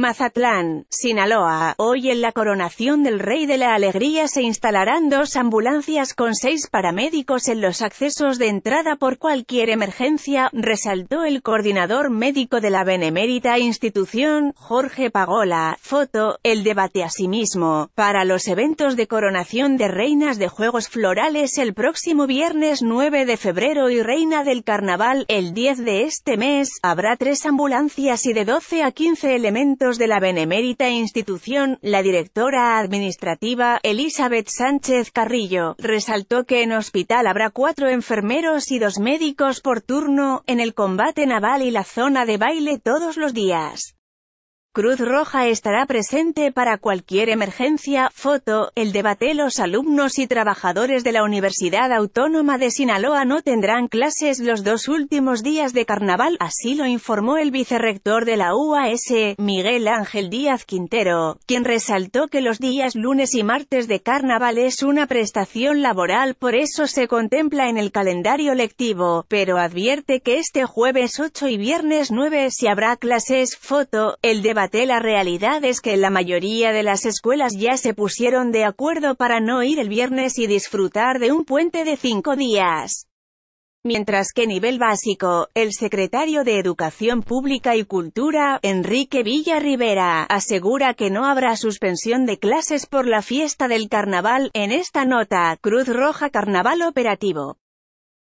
Mazatlán, Sinaloa. Hoy en la coronación del Rey de la Alegría se instalarán dos ambulancias con seis paramédicos en los accesos de entrada por cualquier emergencia, resaltó el coordinador médico de la benemérita institución, Jorge Pagola. Foto, el debate asimismo, para los eventos de coronación de reinas de Juegos Florales el próximo viernes 9 de febrero y Reina del Carnaval el 10 de este mes, habrá tres ambulancias y de 12 a 15 elementos de la benemérita institución, la directora administrativa, Elizabeth Sánchez Carrillo, resaltó que en hospital habrá cuatro enfermeros y dos médicos por turno, en el combate naval y la zona de baile todos los días. Cruz Roja estará presente para cualquier emergencia. Foto, el debate los alumnos y trabajadores de la Universidad Autónoma de Sinaloa no tendrán clases los dos últimos días de carnaval, así lo informó el vicerrector de la UAS, Miguel Ángel Díaz Quintero, quien resaltó que los días lunes y martes de carnaval es una prestación laboral, por eso se contempla en el calendario lectivo, pero advierte que este jueves 8 y viernes 9 si habrá clases. Foto, el debate la realidad es que la mayoría de las escuelas ya se pusieron de acuerdo para no ir el viernes y disfrutar de un puente de cinco días. Mientras que nivel básico, el secretario de Educación Pública y Cultura, Enrique Villa Rivera, asegura que no habrá suspensión de clases por la fiesta del carnaval. En esta nota, Cruz Roja Carnaval Operativo.